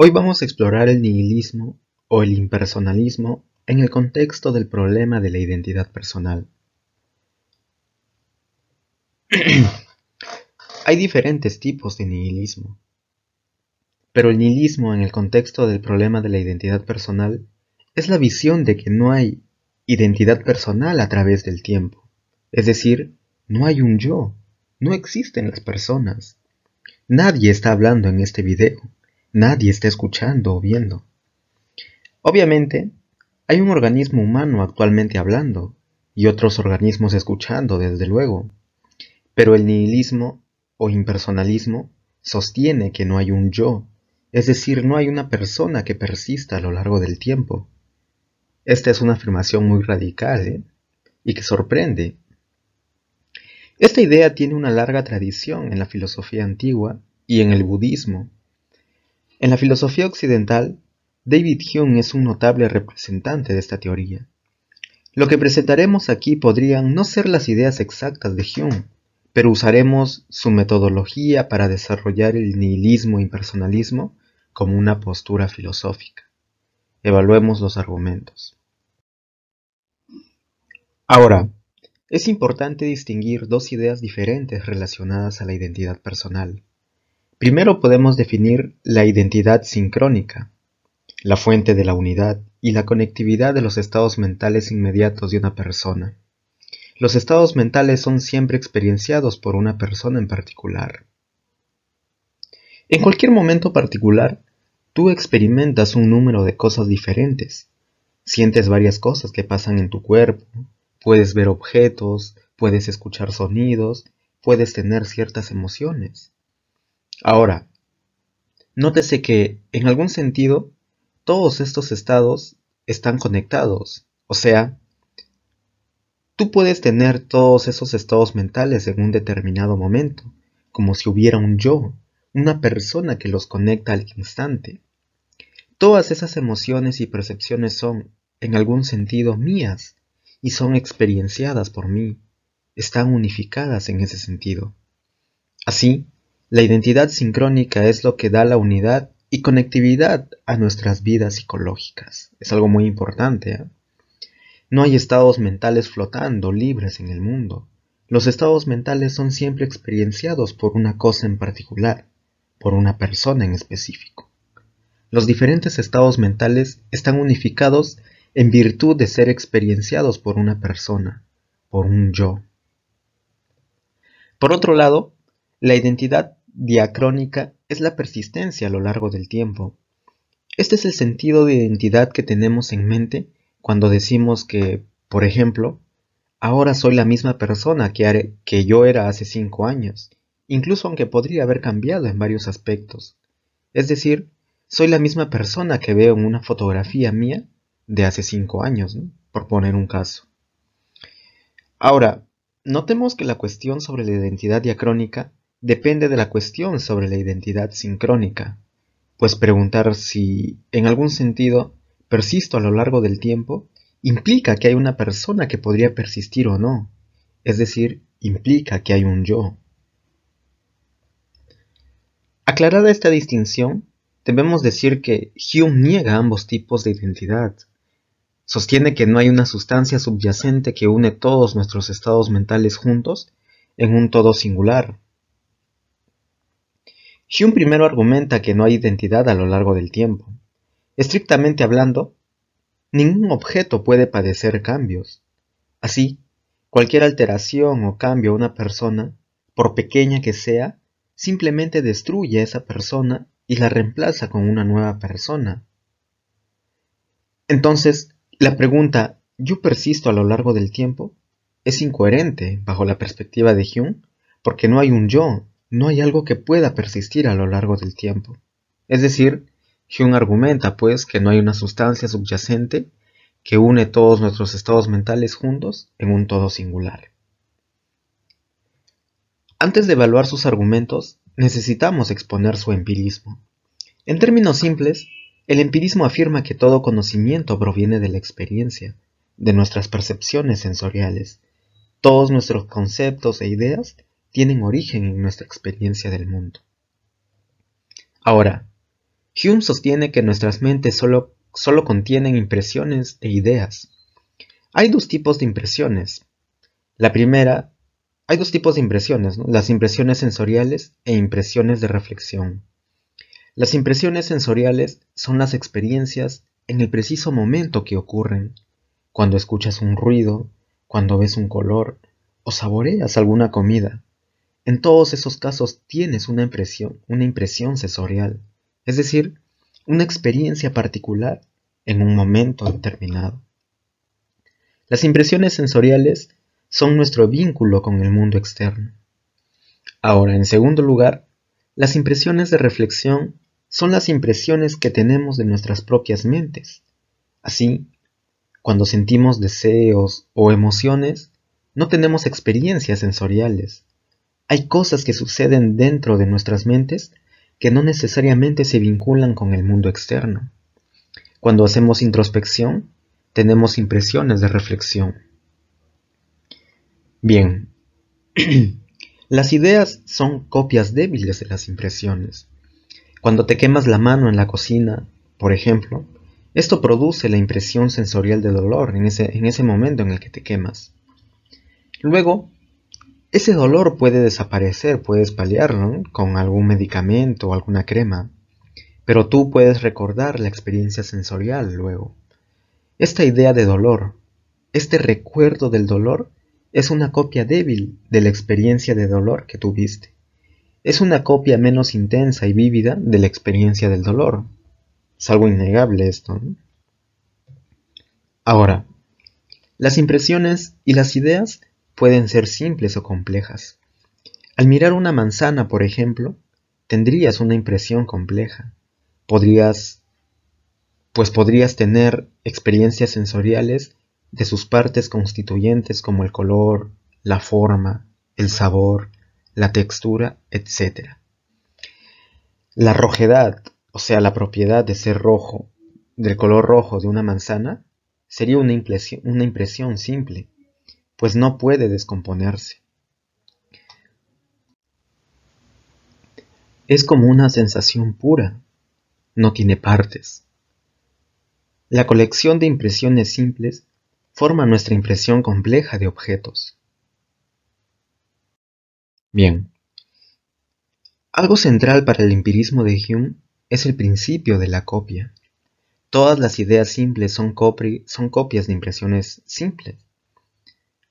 Hoy vamos a explorar el nihilismo o el impersonalismo en el contexto del problema de la identidad personal. Hay diferentes tipos de nihilismo, pero el nihilismo en el contexto del problema de la identidad personal es la visión de que no hay identidad personal a través del tiempo, es decir, no hay un yo, no existen las personas. Nadie está hablando en este video nadie está escuchando o viendo. Obviamente, hay un organismo humano actualmente hablando y otros organismos escuchando, desde luego, pero el nihilismo o impersonalismo sostiene que no hay un yo, es decir, no hay una persona que persista a lo largo del tiempo. Esta es una afirmación muy radical ¿eh? y que sorprende. Esta idea tiene una larga tradición en la filosofía antigua y en el budismo, en la filosofía occidental, David Hume es un notable representante de esta teoría. Lo que presentaremos aquí podrían no ser las ideas exactas de Hume, pero usaremos su metodología para desarrollar el nihilismo y personalismo como una postura filosófica. Evaluemos los argumentos. Ahora, es importante distinguir dos ideas diferentes relacionadas a la identidad personal. Primero podemos definir la identidad sincrónica, la fuente de la unidad y la conectividad de los estados mentales inmediatos de una persona. Los estados mentales son siempre experienciados por una persona en particular. En cualquier momento particular, tú experimentas un número de cosas diferentes. Sientes varias cosas que pasan en tu cuerpo, puedes ver objetos, puedes escuchar sonidos, puedes tener ciertas emociones. Ahora, nótese que, en algún sentido, todos estos estados están conectados. O sea, tú puedes tener todos esos estados mentales en un determinado momento, como si hubiera un yo, una persona que los conecta al instante. Todas esas emociones y percepciones son, en algún sentido, mías y son experienciadas por mí, están unificadas en ese sentido. Así, la identidad sincrónica es lo que da la unidad y conectividad a nuestras vidas psicológicas. Es algo muy importante. ¿eh? No hay estados mentales flotando, libres en el mundo. Los estados mentales son siempre experienciados por una cosa en particular, por una persona en específico. Los diferentes estados mentales están unificados en virtud de ser experienciados por una persona, por un yo. Por otro lado, la identidad diacrónica es la persistencia a lo largo del tiempo. Este es el sentido de identidad que tenemos en mente cuando decimos que, por ejemplo, ahora soy la misma persona que, que yo era hace cinco años, incluso aunque podría haber cambiado en varios aspectos. Es decir, soy la misma persona que veo en una fotografía mía de hace cinco años, por poner un caso. Ahora, notemos que la cuestión sobre la identidad diacrónica depende de la cuestión sobre la identidad sincrónica, pues preguntar si, en algún sentido, persisto a lo largo del tiempo, implica que hay una persona que podría persistir o no, es decir, implica que hay un yo. Aclarada esta distinción, debemos decir que Hume niega ambos tipos de identidad. Sostiene que no hay una sustancia subyacente que une todos nuestros estados mentales juntos en un todo singular, Hume primero argumenta que no hay identidad a lo largo del tiempo. Estrictamente hablando, ningún objeto puede padecer cambios. Así, cualquier alteración o cambio a una persona, por pequeña que sea, simplemente destruye a esa persona y la reemplaza con una nueva persona. Entonces, la pregunta ¿yo persisto a lo largo del tiempo? es incoherente bajo la perspectiva de Hume, porque no hay un yo, no hay algo que pueda persistir a lo largo del tiempo. Es decir, Hume argumenta pues que no hay una sustancia subyacente que une todos nuestros estados mentales juntos en un todo singular. Antes de evaluar sus argumentos, necesitamos exponer su empirismo. En términos simples, el empirismo afirma que todo conocimiento proviene de la experiencia, de nuestras percepciones sensoriales. Todos nuestros conceptos e ideas tienen origen en nuestra experiencia del mundo. Ahora, Hume sostiene que nuestras mentes solo, contienen impresiones e ideas. Hay dos tipos de impresiones. La primera, hay dos tipos de impresiones, las impresiones sensoriales e impresiones de reflexión. Las impresiones sensoriales son las experiencias en el preciso momento que ocurren, cuando escuchas un ruido, cuando ves un color o saboreas alguna comida. En todos esos casos tienes una impresión, una impresión sensorial, es decir, una experiencia particular en un momento determinado. Las impresiones sensoriales son nuestro vínculo con el mundo externo. Ahora, en segundo lugar, las impresiones de reflexión son las impresiones que tenemos de nuestras propias mentes. Así, cuando sentimos deseos o emociones, no tenemos experiencias sensoriales, hay cosas que suceden dentro de nuestras mentes que no necesariamente se vinculan con el mundo externo. Cuando hacemos introspección, tenemos impresiones de reflexión. Bien, las ideas son copias débiles de las impresiones. Cuando te quemas la mano en la cocina, por ejemplo, esto produce la impresión sensorial de dolor en ese, momento en el que te quemas. Luego, ese dolor puede desaparecer, puedes paliarlo con algún medicamento o alguna crema, pero tú puedes recordar la experiencia sensorial luego. Esta idea de dolor, este recuerdo del dolor, es una copia débil de la experiencia de dolor que tuviste. Es una copia menos intensa y vívida de la experiencia del dolor. Es algo innegable esto. Ahora, las impresiones y las ideas pueden ser simples o complejas. Al mirar una manzana, por ejemplo, tendrías una impresión compleja. Podrías, pues podrías tener experiencias sensoriales de sus partes constituyentes como el color, la forma, el sabor, la textura, etc. La rojedad, o sea, la propiedad de ser rojo, del color rojo de una manzana, sería una impresión simple, pues no puede descomponerse. Es como una sensación pura, no tiene partes. La colección de impresiones simples forma nuestra impresión compleja de objetos. Bien. Algo central para el empirismo de Hume es el principio de la copia. Todas las ideas simples son, son copias de impresiones simples.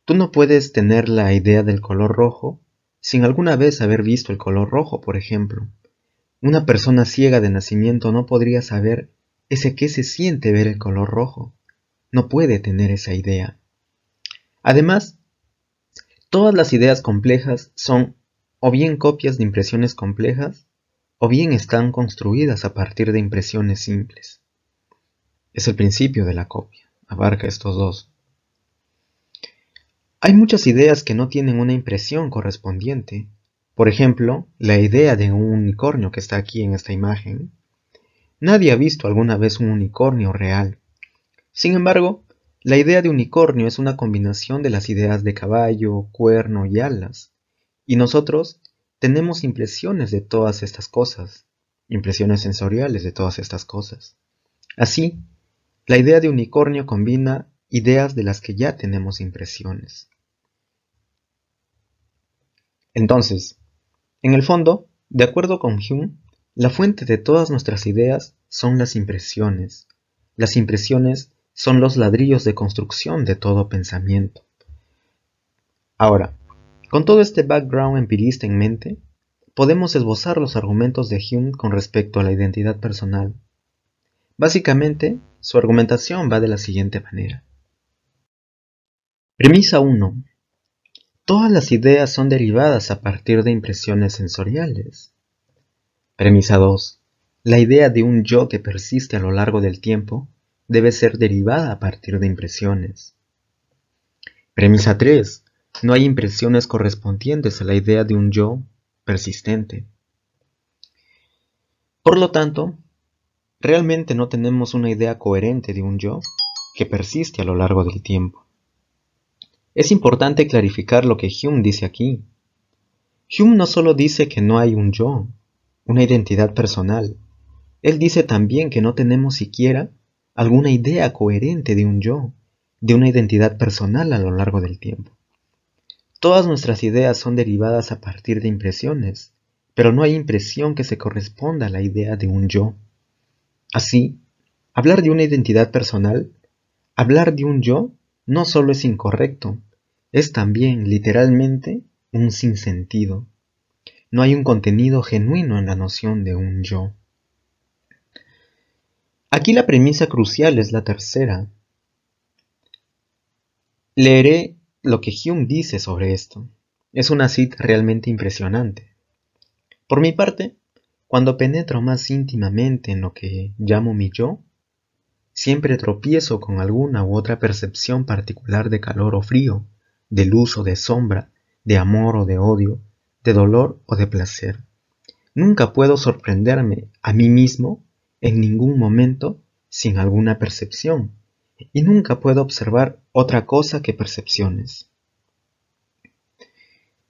Tú no puedes tener la idea del color rojo sin alguna vez haber visto el color rojo, por ejemplo. Una persona ciega de nacimiento no podría saber ese qué se siente ver el color rojo. No puede tener esa idea. Además, todas las ideas complejas son o bien copias de impresiones complejas o bien están construidas a partir de impresiones simples. Es el principio de la copia, abarca estos dos. Hay muchas ideas que no tienen una impresión correspondiente. Por ejemplo, la idea de un unicornio que está aquí en esta imagen. Nadie ha visto alguna vez un unicornio real. Sin embargo, la idea de unicornio es una combinación de las ideas de caballo, cuerno y alas. Y nosotros tenemos impresiones de todas estas cosas, impresiones sensoriales de todas estas cosas. Así, la idea de unicornio combina ideas de las que ya tenemos impresiones. Entonces, en el fondo, de acuerdo con Hume, la fuente de todas nuestras ideas son las impresiones. Las impresiones son los ladrillos de construcción de todo pensamiento. Ahora, con todo este background empirista en mente, podemos esbozar los argumentos de Hume con respecto a la identidad personal. Básicamente, su argumentación va de la siguiente manera. Premisa 1. Todas las ideas son derivadas a partir de impresiones sensoriales. Premisa 2. La idea de un yo que persiste a lo largo del tiempo debe ser derivada a partir de impresiones. Premisa 3. No hay impresiones correspondientes a la idea de un yo persistente. Por lo tanto, realmente no tenemos una idea coherente de un yo que persiste a lo largo del tiempo. Es importante clarificar lo que Hume dice aquí. Hume no solo dice que no hay un yo, una identidad personal, él dice también que no tenemos siquiera alguna idea coherente de un yo, de una identidad personal a lo largo del tiempo. Todas nuestras ideas son derivadas a partir de impresiones, pero no hay impresión que se corresponda a la idea de un yo. Así, hablar de una identidad personal, hablar de un yo, no solo es incorrecto, es también, literalmente, un sinsentido. No hay un contenido genuino en la noción de un yo. Aquí la premisa crucial es la tercera. Leeré lo que Hume dice sobre esto. Es una cita realmente impresionante. Por mi parte, cuando penetro más íntimamente en lo que llamo mi yo, siempre tropiezo con alguna u otra percepción particular de calor o frío, de luz o de sombra, de amor o de odio, de dolor o de placer. Nunca puedo sorprenderme a mí mismo en ningún momento sin alguna percepción, y nunca puedo observar otra cosa que percepciones.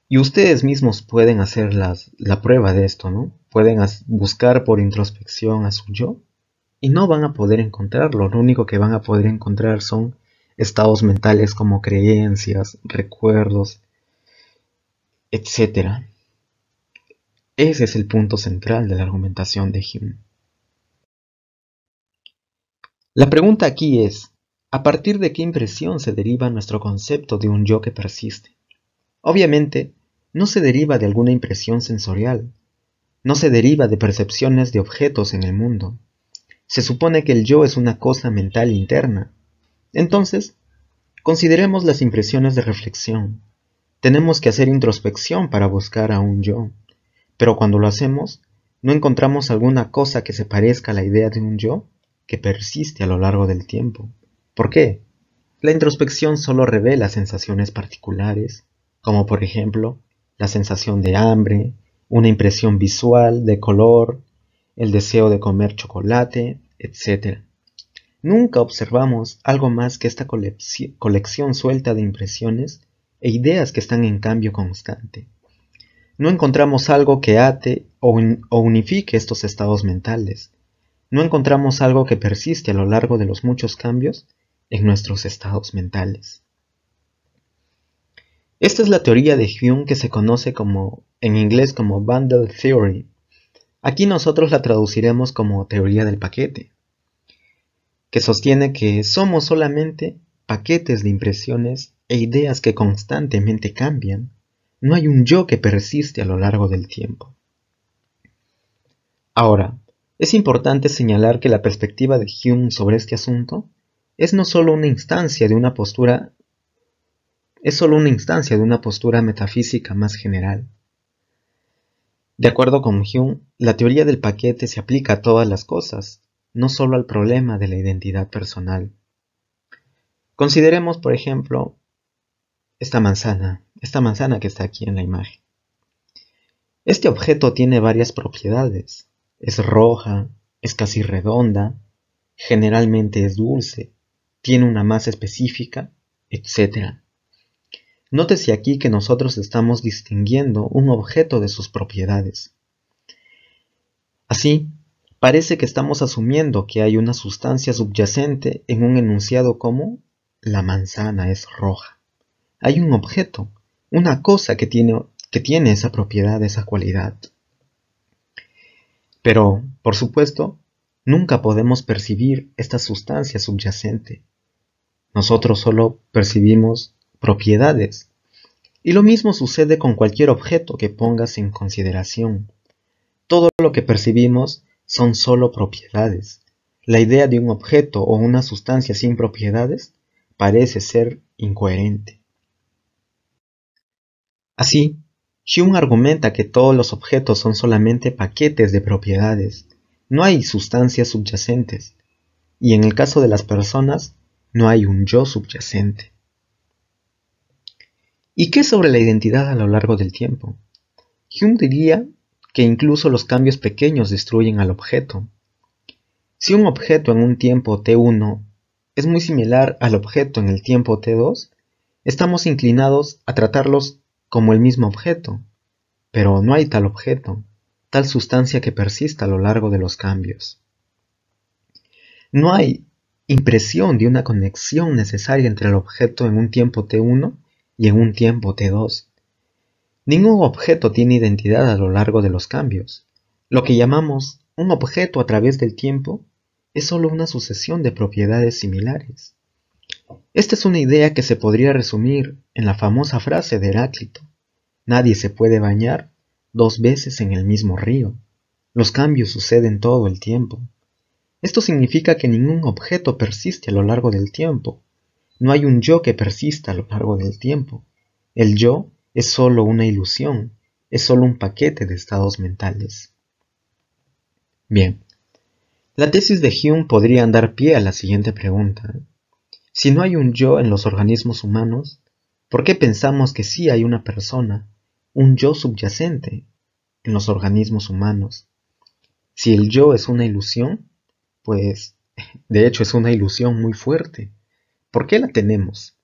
Y ustedes mismos pueden hacer la prueba de esto, ¿no? Pueden buscar por introspección a su yo y no van a poder encontrarlo. Lo único que van a poder encontrar son estados mentales como creencias, recuerdos, etc. Ese es el punto central de la argumentación de Hume. La pregunta aquí es, ¿a partir de qué impresión se deriva nuestro concepto de un yo que persiste? Obviamente, no se deriva de alguna impresión sensorial, no se deriva de percepciones de objetos en el mundo. Se supone que el yo es una cosa mental interna, entonces, consideremos las impresiones de reflexión. Tenemos que hacer introspección para buscar a un yo, pero cuando lo hacemos, ¿no encontramos alguna cosa que se parezca a la idea de un yo que persiste a lo largo del tiempo? ¿Por qué? La introspección solo revela sensaciones particulares, como por ejemplo la sensación de hambre, una impresión visual de color, el deseo de comer chocolate, etc. Nunca observamos algo más que esta colección suelta de impresiones e ideas que están en cambio constante. No encontramos algo que ate o, unifique estos estados mentales. No encontramos algo que persiste a lo largo de los muchos cambios en nuestros estados mentales. Esta es la teoría de Hume que se conoce como, en inglés como Bundle Theory. Aquí nosotros la traduciremos como teoría del paquete que sostiene que somos solamente paquetes de impresiones e ideas que constantemente cambian, no hay un yo que persiste a lo largo del tiempo. Ahora, es importante señalar que la perspectiva de Hume sobre este asunto es no solo una instancia de una postura es solo una instancia de una postura metafísica más general. De acuerdo con Hume, la teoría del paquete se aplica a todas las cosas, no solo al problema de la identidad personal. Consideremos, por ejemplo, esta manzana, esta manzana que está aquí en la imagen. Este objeto tiene varias propiedades. Es roja, es casi redonda, generalmente es dulce, tiene una masa específica, etc. Nótese aquí que nosotros estamos distinguiendo un objeto de sus propiedades. Así, parece que estamos asumiendo que hay una sustancia subyacente en un enunciado como la manzana es roja. Hay un objeto, una cosa que tiene, esa propiedad, esa cualidad. Pero, por supuesto, nunca podemos percibir esta sustancia subyacente. Nosotros solo percibimos propiedades. Y lo mismo sucede con cualquier objeto que pongas en consideración. Todo lo que percibimos son sólo propiedades. La idea de un objeto o una sustancia sin propiedades parece ser incoherente. Así, Hume argumenta que todos los objetos son solamente paquetes de propiedades, no hay sustancias subyacentes, y en el caso de las personas, no hay un yo subyacente. ¿Y qué sobre la identidad a lo largo del tiempo? Hume diría que incluso los cambios pequeños destruyen al objeto. Si un objeto en un tiempo t1 es muy similar al objeto en el tiempo t2, estamos inclinados a tratarlos como el mismo objeto, pero no hay tal objeto, tal sustancia que persista a lo largo de los cambios. No hay impresión de una conexión necesaria entre el objeto en un tiempo t1 y en un tiempo t2. Ningún objeto tiene identidad a lo largo de los cambios. Lo que llamamos un objeto a través del tiempo es solo una sucesión de propiedades similares. Esta es una idea que se podría resumir en la famosa frase de Heráclito. Nadie se puede bañar dos veces en el mismo río. Los cambios suceden todo el tiempo. Esto significa que ningún objeto persiste a lo largo del tiempo. No hay un yo que persista a lo largo del tiempo. El yo es solo una ilusión, es solo un paquete de estados mentales. Bien, la tesis de Hume podría dar pie a la siguiente pregunta. Si no hay un yo en los organismos humanos, ¿por qué pensamos que sí hay una persona, un yo subyacente, en los organismos humanos? Si el yo es una ilusión, pues de hecho es una ilusión muy fuerte. ¿Por qué la tenemos?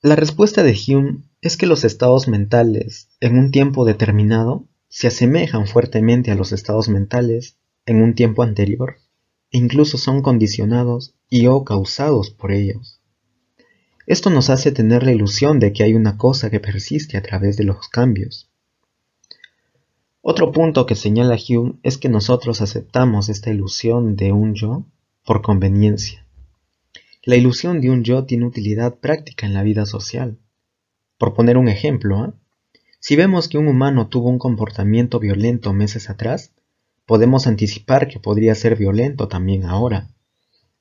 La respuesta de Hume es que los estados mentales en un tiempo determinado se asemejan fuertemente a los estados mentales en un tiempo anterior e incluso son condicionados y o causados por ellos. Esto nos hace tener la ilusión de que hay una cosa que persiste a través de los cambios. Otro punto que señala Hume es que nosotros aceptamos esta ilusión de un yo por conveniencia. La ilusión de un yo tiene utilidad práctica en la vida social. Por poner un ejemplo, ¿ah? si vemos que un humano tuvo un comportamiento violento meses atrás, podemos anticipar que podría ser violento también ahora.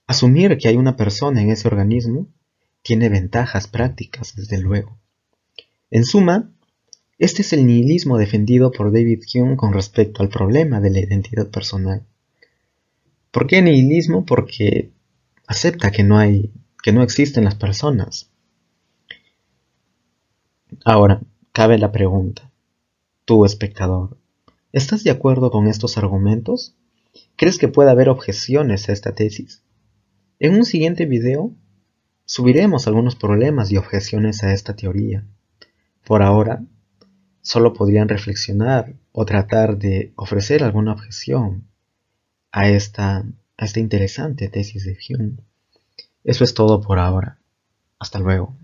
Asumir que hay una persona en ese organismo tiene ventajas prácticas, desde luego. En suma, este es el nihilismo defendido por David Hume con respecto al problema de la identidad personal. ¿Por qué nihilismo? Porque acepta que no hay, que no existen las personas. Ahora, cabe la pregunta. Tú, espectador, ¿estás de acuerdo con estos argumentos? ¿Crees que puede haber objeciones a esta tesis? En un siguiente video subiremos algunos problemas y objeciones a esta teoría. Por ahora, solo podrían reflexionar o tratar de ofrecer alguna objeción a esta a esta interesante tesis de Hume. Eso es todo por ahora. Hasta luego.